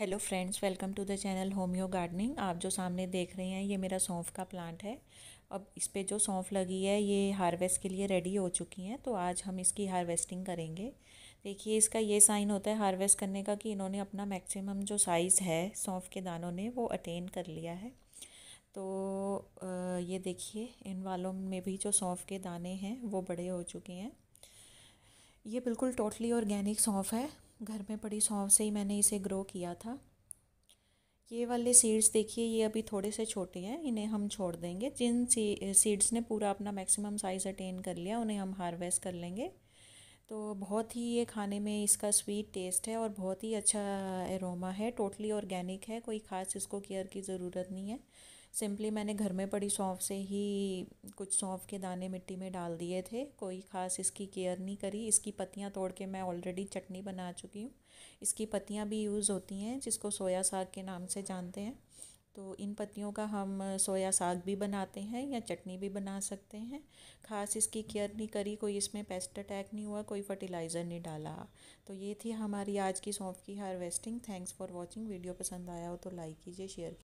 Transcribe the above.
hello friends welcome to the channel homeo gardening आप जो सामने देख रहे हैं ये मेरा सौंफ का प्लांट है अब इस पर जो सौंफ लगी है ये हार्वेस्ट के लिए रेडी हो चुकी हैं तो आज हम इसकी हार्वेस्टिंग करेंगे देखिए इसका ये साइन होता है हार्वेस्ट करने का कि इन्होंने अपना मैक्सिमम जो साइज़ है सौंफ के दानों ने वो अटेन कर लिया है तो ये देखिए इन वालों में भी जो सौंफ के दाने हैं वो बड़े हो चुके हैं ये बिल्कुल टोटली ऑर्गेनिक सौंफ है घर में पड़ी सौंफ से ही मैंने इसे ग्रो किया था ये वाले सीड्स देखिए ये अभी थोड़े से छोटे हैं इन्हें हम छोड़ देंगे जिन सीड्स ने पूरा अपना मैक्सिमम साइज़ अटेन कर लिया उन्हें हम हार्वेस्ट कर लेंगे तो बहुत ही ये खाने में इसका स्वीट टेस्ट है और बहुत ही अच्छा एरोमा है टोटली ऑर्गेनिक है कोई ख़ास इसको केयर की ज़रूरत नहीं है सिंपली मैंने घर में पड़ी सौंफ से ही कुछ सौंफ के दाने मिट्टी में डाल दिए थे कोई ख़ास इसकी केयर नहीं करी इसकी पत्तियाँ तोड़ के मैं ऑलरेडी चटनी बना चुकी हूँ इसकी पत्तियाँ भी यूज़ होती हैं जिसको सोया साग के नाम से जानते हैं तो इन पत्तियों का हम सोया साग भी बनाते हैं या चटनी भी बना सकते हैं खास इसकी केयर नहीं करी कोई इसमें पेस्ट अटैक नहीं हुआ कोई फर्टिलाइज़र नहीं डाला तो ये थी हमारी आज की सौंफ की harvesting thanks for watching video पसंद आया हो तो लाइक कीजिए शेयर